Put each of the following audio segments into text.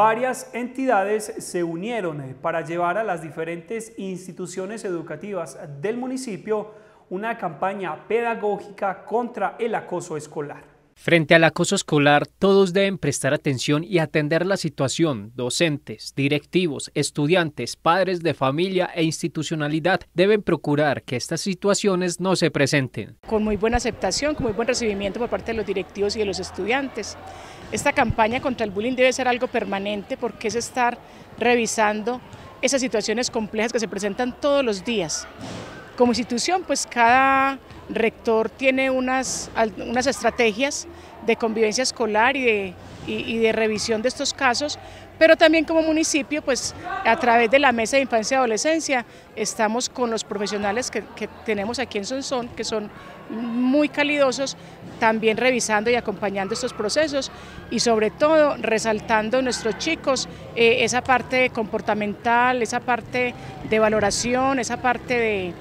varias entidades se unieron para llevar a las diferentes instituciones educativas del municipio una campaña pedagógica contra el acoso escolar. Frente al acoso escolar, todos deben prestar atención y atender la situación. Docentes, directivos, estudiantes, padres de familia e institucionalidad deben procurar que estas situaciones no se presenten. Con muy buena aceptación, con muy buen recibimiento por parte de los directivos y de los estudiantes. Esta campaña contra el bullying debe ser algo permanente porque es estar revisando esas situaciones complejas que se presentan todos los días. Como institución, pues cada rector tiene unas, unas estrategias de convivencia escolar y de, de revisión de estos casos, pero también como municipio, pues a través de la Mesa de Infancia y Adolescencia, estamos con los profesionales que, tenemos aquí en Sonsón, que son muy calidosos, también revisando y acompañando estos procesos y sobre todo resaltando a nuestros chicos eh, esa parte comportamental, esa parte de valoración, esa parte de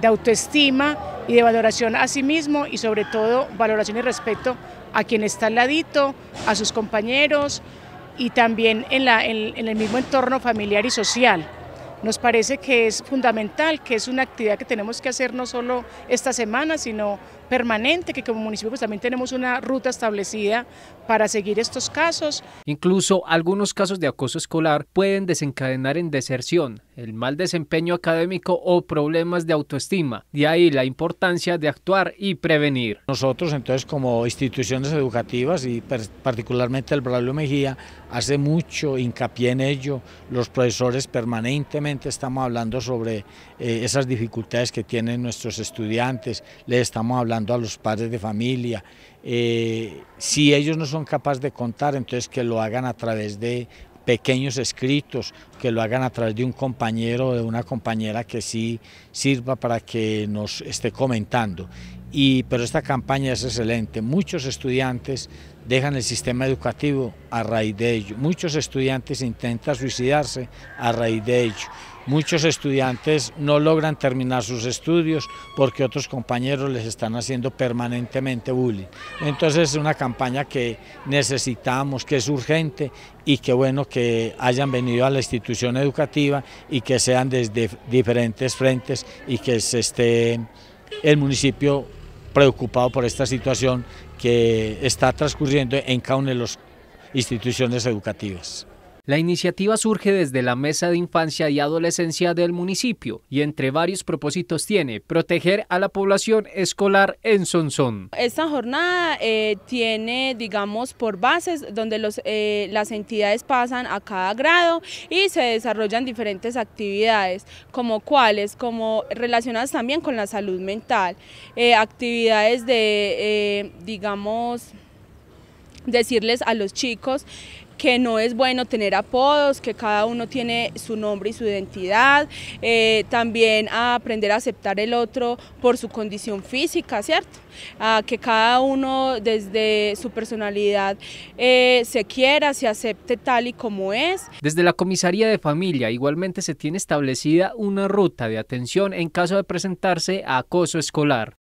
de autoestima y de valoración a sí mismo y sobre todo valoración y respeto a quien está al ladito, a sus compañeros y también en, en el mismo entorno familiar y social. Nos parece que es fundamental, que es una actividad que tenemos que hacer no solo esta semana, sino permanente, que como municipio pues, también tenemos una ruta establecida para seguir estos casos. Incluso algunos casos de acoso escolar pueden desencadenar en deserción, el mal desempeño académico o problemas de autoestima. De ahí la importancia de actuar y prevenir. Nosotros entonces como instituciones educativas y particularmente el Braulio Mejía hace mucho hincapié en ello, los profesores permanentemente estamos hablando sobre eh, esas dificultades que tienen nuestros estudiantes, le estamos hablando a los padres de familia. Eh, si ellos no son capaces de contar, entonces que lo hagan a través de pequeños escritos, que lo hagan a través de un compañero o de una compañera que sí sirva para que nos esté comentando pero esta campaña es excelente. Muchos estudiantes dejan el sistema educativo a raíz de ello. Muchos estudiantes intentan suicidarse a raíz de ello. Muchos estudiantes no logran terminar sus estudios porque otros compañeros les están haciendo permanentemente bullying. Entonces es una campaña que necesitamos, que es urgente y que bueno que hayan venido a la institución educativa y que sean desde diferentes frentes y que esté el municipio preocupado por esta situación que está transcurriendo en cada una de las instituciones educativas. La iniciativa surge desde la Mesa de Infancia y Adolescencia del municipio y entre varios propósitos tiene proteger a la población escolar en Sonsón. Esta jornada eh, tiene, digamos, por bases donde eh, las entidades pasan a cada grado y se desarrollan diferentes actividades, como cuáles, como relacionadas también con la salud mental, eh, actividades de, digamos, decirles a los chicos que no es bueno tener apodos, que cada uno tiene su nombre y su identidad, eh, también aprender a aceptar el otro por su condición física, ¿cierto? A que cada uno desde su personalidad eh, se quiera, se acepte tal y como es. Desde la comisaría de familia igualmente se tiene establecida una ruta de atención en caso de presentarse a acoso escolar.